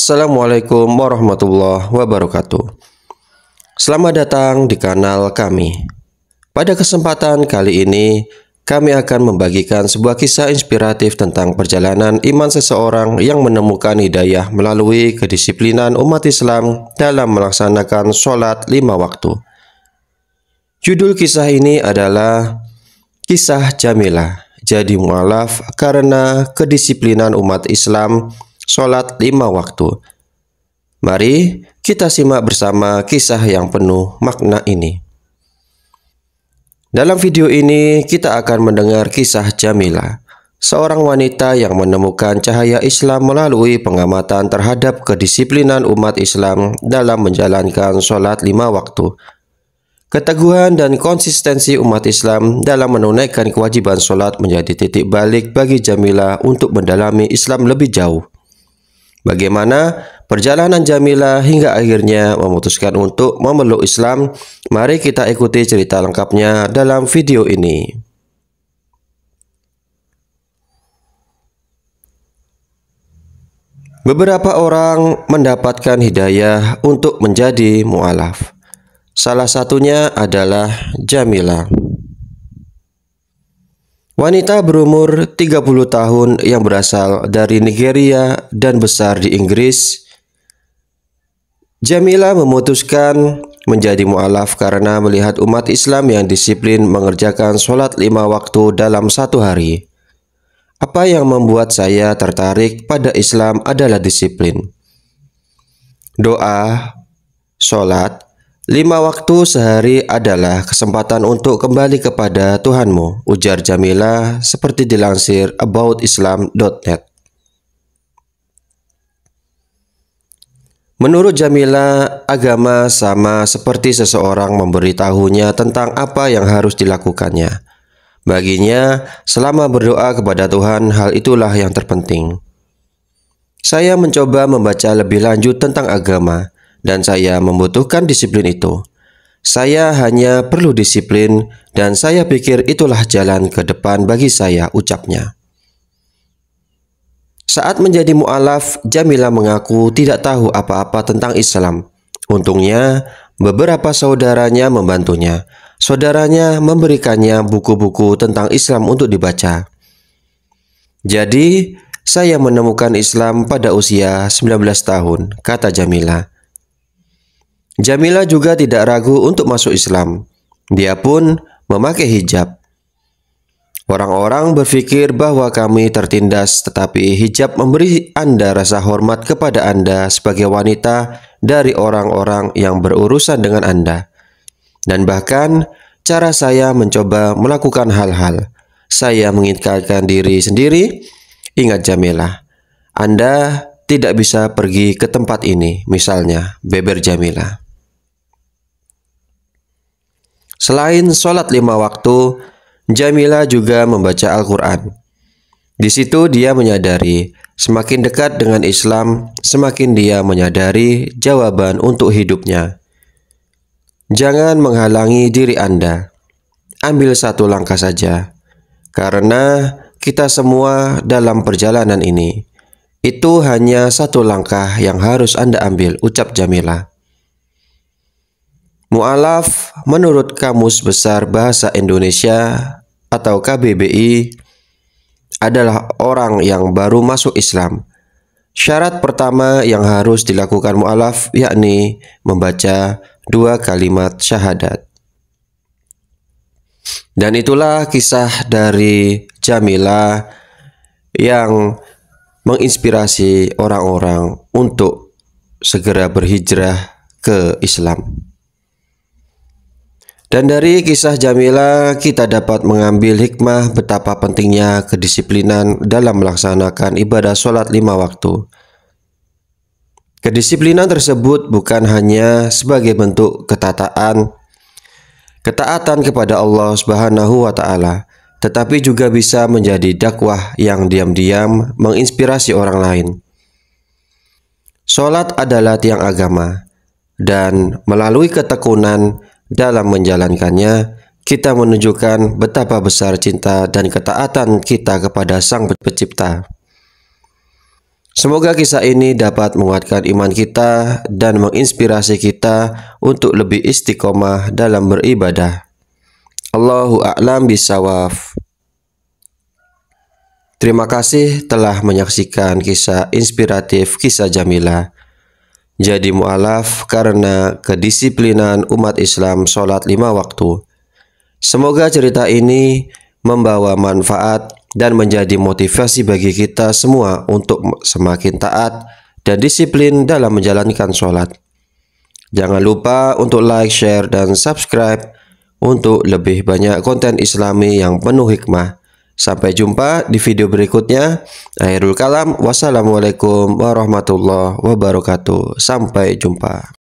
Assalamualaikum warahmatullahi wabarakatuh. Selamat datang di kanal kami. Pada kesempatan kali ini, kami akan membagikan sebuah kisah inspiratif tentang perjalanan iman seseorang yang menemukan hidayah melalui kedisiplinan umat Islam dalam melaksanakan sholat lima waktu. Judul kisah ini adalah Kisah Jamilah Jadi Mu'alaf Karena Kedisiplinan Umat Islam sholat lima waktu. Mari kita simak bersama kisah yang penuh makna ini. Dalam video ini kita akan mendengar kisah Jamila, seorang wanita yang menemukan cahaya Islam melalui pengamatan terhadap kedisiplinan umat Islam dalam menjalankan sholat lima waktu. Keteguhan dan konsistensi umat Islam dalam menunaikan kewajiban sholat menjadi titik balik bagi Jamila untuk mendalami Islam lebih jauh. Bagaimana perjalanan Jamila hingga akhirnya memutuskan untuk memeluk Islam? Mari kita ikuti cerita lengkapnya dalam video ini. Beberapa orang mendapatkan hidayah untuk menjadi mualaf. Salah satunya adalah Jamila. Wanita berumur 30 tahun yang berasal dari Nigeria dan besar di Inggris, Jamila memutuskan menjadi mu'alaf karena melihat umat Islam yang disiplin mengerjakan sholat lima waktu dalam satu hari. Apa yang membuat saya tertarik pada Islam adalah disiplin. Doa, sholat, Lima waktu sehari adalah kesempatan untuk kembali kepada Tuhanmu, ujar Jamila seperti dilansir aboutislam.net. Menurut Jamila, agama sama seperti seseorang memberitahunya tentang apa yang harus dilakukannya. Baginya, selama berdoa kepada Tuhan, hal itulah yang terpenting. Saya mencoba membaca lebih lanjut tentang agama dan saya membutuhkan disiplin itu. Saya hanya perlu disiplin dan saya pikir itulah jalan ke depan bagi saya ucapnya. Saat menjadi mu'alaf, Jamila mengaku tidak tahu apa-apa tentang Islam. Untungnya, beberapa saudaranya membantunya. Saudaranya memberikannya buku-buku tentang Islam untuk dibaca. Jadi, saya menemukan Islam pada usia 19 tahun, kata Jamila. Jamila juga tidak ragu untuk masuk Islam. Dia pun memakai hijab. Orang-orang berpikir bahwa kami tertindas, tetapi hijab memberi Anda rasa hormat kepada Anda sebagai wanita dari orang-orang yang berurusan dengan Anda. Dan bahkan, cara saya mencoba melakukan hal-hal. Saya mengingatkan diri sendiri, ingat Jamila, Anda tidak bisa pergi ke tempat ini, misalnya beber Jamila. Selain sholat lima waktu, Jamila juga membaca Al-Quran. Di situ dia menyadari, semakin dekat dengan Islam, semakin dia menyadari jawaban untuk hidupnya. Jangan menghalangi diri Anda. Ambil satu langkah saja. Karena kita semua dalam perjalanan ini. Itu hanya satu langkah yang harus Anda ambil, ucap Jamilah. Mu'alaf menurut Kamus Besar Bahasa Indonesia atau KBBI adalah orang yang baru masuk Islam. Syarat pertama yang harus dilakukan mu'alaf yakni membaca dua kalimat syahadat. Dan itulah kisah dari Jamila yang menginspirasi orang-orang untuk segera berhijrah ke Islam. Dan dari kisah Jamila kita dapat mengambil hikmah betapa pentingnya kedisiplinan dalam melaksanakan ibadah sholat lima waktu. Kedisiplinan tersebut bukan hanya sebagai bentuk ketataan, ketaatan kepada Allah Subhanahu wa Ta'ala, tetapi juga bisa menjadi dakwah yang diam-diam menginspirasi orang lain. Sholat adalah tiang agama, dan melalui ketekunan, dalam menjalankannya, kita menunjukkan betapa besar cinta dan ketaatan kita kepada Sang Pencipta. Semoga kisah ini dapat menguatkan iman kita dan menginspirasi kita untuk lebih istiqomah dalam beribadah. Allahu a'lam bisawaf. Terima kasih telah menyaksikan kisah inspiratif kisah Jamila jadi mu'alaf karena kedisiplinan umat Islam sholat lima waktu. Semoga cerita ini membawa manfaat dan menjadi motivasi bagi kita semua untuk semakin taat dan disiplin dalam menjalankan sholat. Jangan lupa untuk like, share, dan subscribe untuk lebih banyak konten islami yang penuh hikmah. Sampai jumpa di video berikutnya. Akhirul kalam, wassalamualaikum warahmatullahi wabarakatuh. Sampai jumpa.